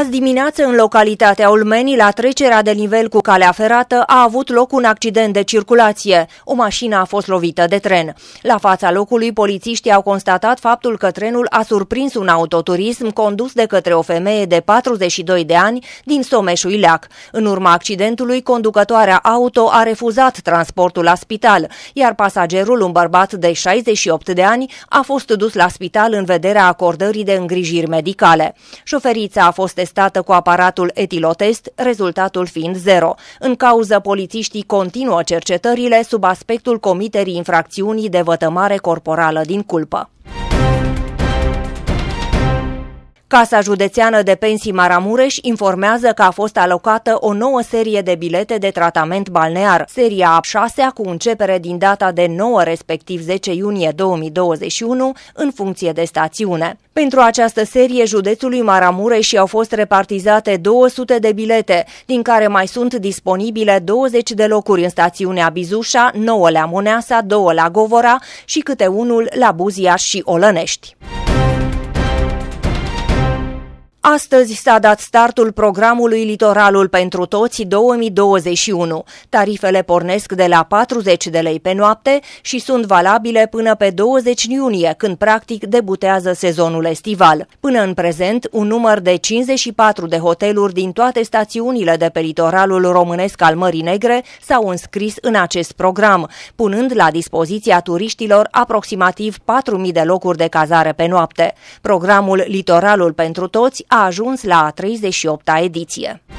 Azi dimineață, în localitatea Olmeni, la trecerea de nivel cu calea ferată, a avut loc un accident de circulație. O mașină a fost lovită de tren. La fața locului, polițiștii au constatat faptul că trenul a surprins un autoturism condus de către o femeie de 42 de ani din Someșul Leac. În urma accidentului, conducătoarea auto a refuzat transportul la spital, iar pasagerul, un bărbat de 68 de ani, a fost dus la spital în vederea acordării de îngrijiri medicale. Șoferița a fost testată cu aparatul etilotest, rezultatul fiind zero. În cauză, polițiștii continuă cercetările sub aspectul comiterii infracțiunii de vătămare corporală din culpă. Casa Județeană de Pensii Maramureș informează că a fost alocată o nouă serie de bilete de tratament balnear, seria a 6 cu începere din data de 9 respectiv 10 iunie 2021 în funcție de stațiune. Pentru această serie, județului Maramureș au fost repartizate 200 de bilete, din care mai sunt disponibile 20 de locuri în stațiunea Bizușa, 9 la Muneasa, 2 la Govora și câte unul la Buziaș și Olănești. Astăzi s-a dat startul programului Litoralul pentru toți 2021. Tarifele pornesc de la 40 de lei pe noapte și sunt valabile până pe 20 iunie, când practic debutează sezonul estival. Până în prezent, un număr de 54 de hoteluri din toate stațiunile de pe litoralul românesc al Mării Negre s-au înscris în acest program, punând la dispoziția turiștilor aproximativ 4.000 de locuri de cazare pe noapte. Programul Litoralul pentru toți a ajuns la a 38-a ediție.